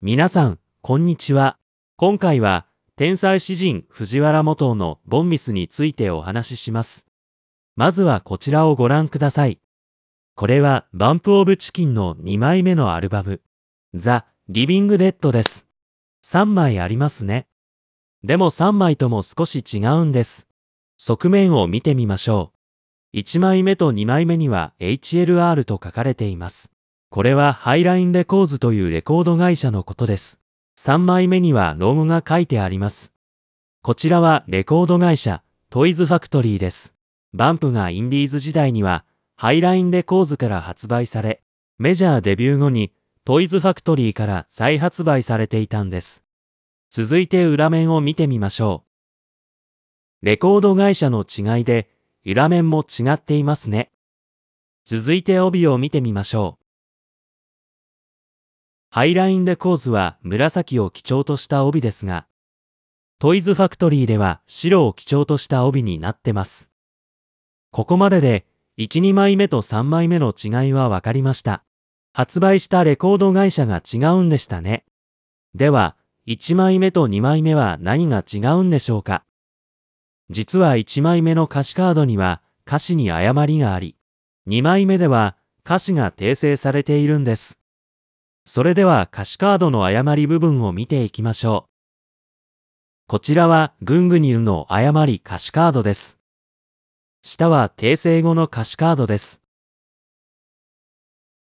皆さん、こんにちは。今回は、天才詩人藤原元のボンミスについてお話しします。まずはこちらをご覧ください。これは、バンプオブチキンの2枚目のアルバム、ザ・リビング・デッドです。3枚ありますね。でも3枚とも少し違うんです。側面を見てみましょう。1枚目と2枚目には HLR と書かれています。これはハイラインレコーズというレコード会社のことです。3枚目にはロゴが書いてあります。こちらはレコード会社、トイズファクトリーです。バンプがインディーズ時代には、ハイラインレコーズから発売され、メジャーデビュー後に、トイズファクトリーから再発売されていたんです。続いて裏面を見てみましょう。レコード会社の違いで、裏面も違っていますね。続いて帯を見てみましょう。ハイラインレコーズは紫を基調とした帯ですが、トイズファクトリーでは白を基調とした帯になってます。ここまでで、1、2枚目と3枚目の違いはわかりました。発売したレコード会社が違うんでしたね。では、1枚目と2枚目は何が違うんでしょうか実は1枚目の歌詞カードには歌詞に誤りがあり、2枚目では歌詞が訂正されているんです。それでは歌詞カードの誤り部分を見ていきましょう。こちらは、ぐんぐにるの誤り歌詞カードです。下は訂正語の歌詞カードです。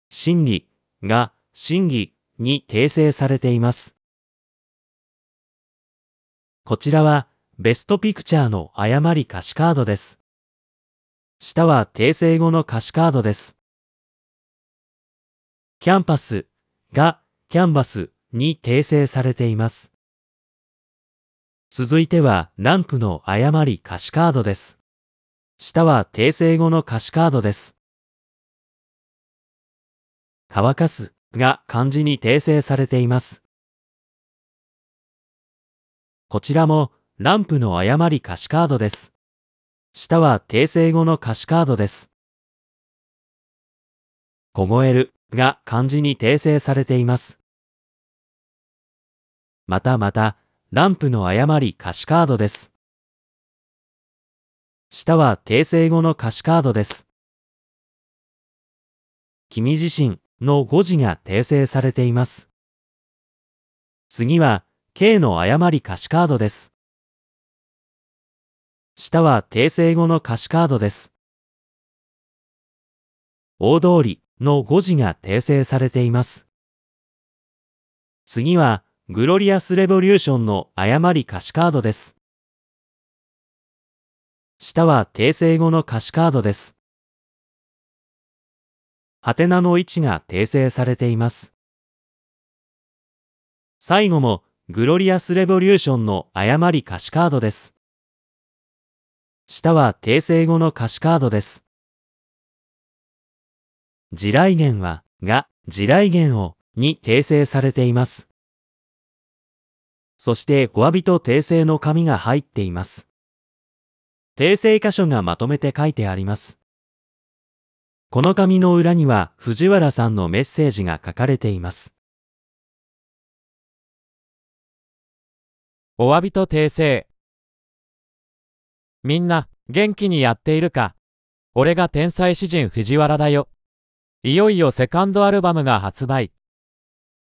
審理が審議に訂正されています。こちらは、ベストピクチャーの誤り歌詞カードです。下は訂正語の歌詞カードです。キャンパスがキャンバスに訂正されています。続いてはランプの誤り歌詞カードです。下は訂正後の歌詞カードです。乾かすが漢字に訂正されています。こちらもランプの誤り歌詞カードです。下は訂正後の歌詞カードです。凍えるが漢字に訂正されています。またまた、ランプの誤り歌詞カードです。下は訂正後の歌詞カードです。君自身の誤字が訂正されています。次は、K の誤り歌詞カードです。下は訂正後の歌詞カードです。大通りの誤字が訂正されています。次は、グロリアス・レボリューションの誤り歌詞カードです。下は訂正後の歌詞カードです。ハテナの位置が訂正されています。最後も、グロリアス・レボリューションの誤り歌詞カードです。下は訂正後の歌詞カードです。地雷原は、が、地雷原を、に訂正されています。そして、お詫びと訂正の紙が入っています。訂正箇所がまとめて書いてあります。この紙の裏には藤原さんのメッセージが書かれています。お詫びと訂正。みんな、元気にやっているか俺が天才詩人藤原だよ。いよいよセカンドアルバムが発売。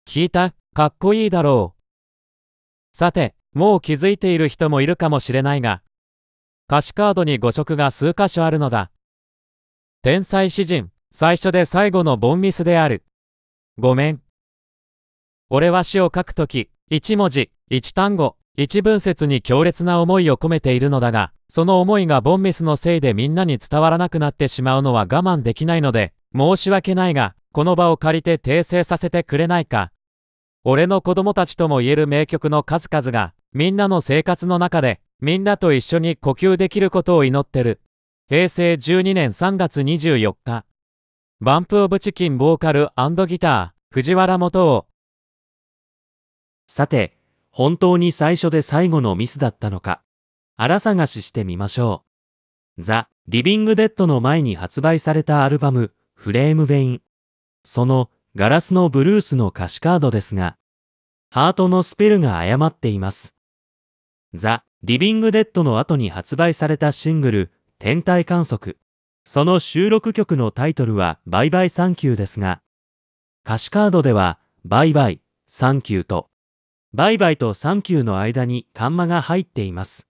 聞いたかっこいいだろう。さて、もう気づいている人もいるかもしれないが、歌詞カードに誤色が数箇所あるのだ。天才詩人、最初で最後のボンミスである。ごめん。俺は詩を書くとき、1文字、1単語、1文節に強烈な思いを込めているのだが、その思いがボンミスのせいでみんなに伝わらなくなってしまうのは我慢できないので、申し訳ないが、この場を借りて訂正させてくれないか。俺の子供たちとも言える名曲の数々が、みんなの生活の中で、みんなと一緒に呼吸できることを祈ってる。平成12年3月24日。バンプオブチキンボーカルギター、藤原元を。さて、本当に最初で最後のミスだったのか。荒探ししてみましょう。ザ・リビング・デッドの前に発売されたアルバム、フレームベイン。その、ガラスのブルースの歌詞カードですが、ハートのスペルが誤っています。ザ・リビング・デッドの後に発売されたシングル、天体観測。その収録曲のタイトルは、バイバイサンキューですが、歌詞カードでは、バイバイ、サンキューと、バイバイとサンキューの間にカンマが入っています。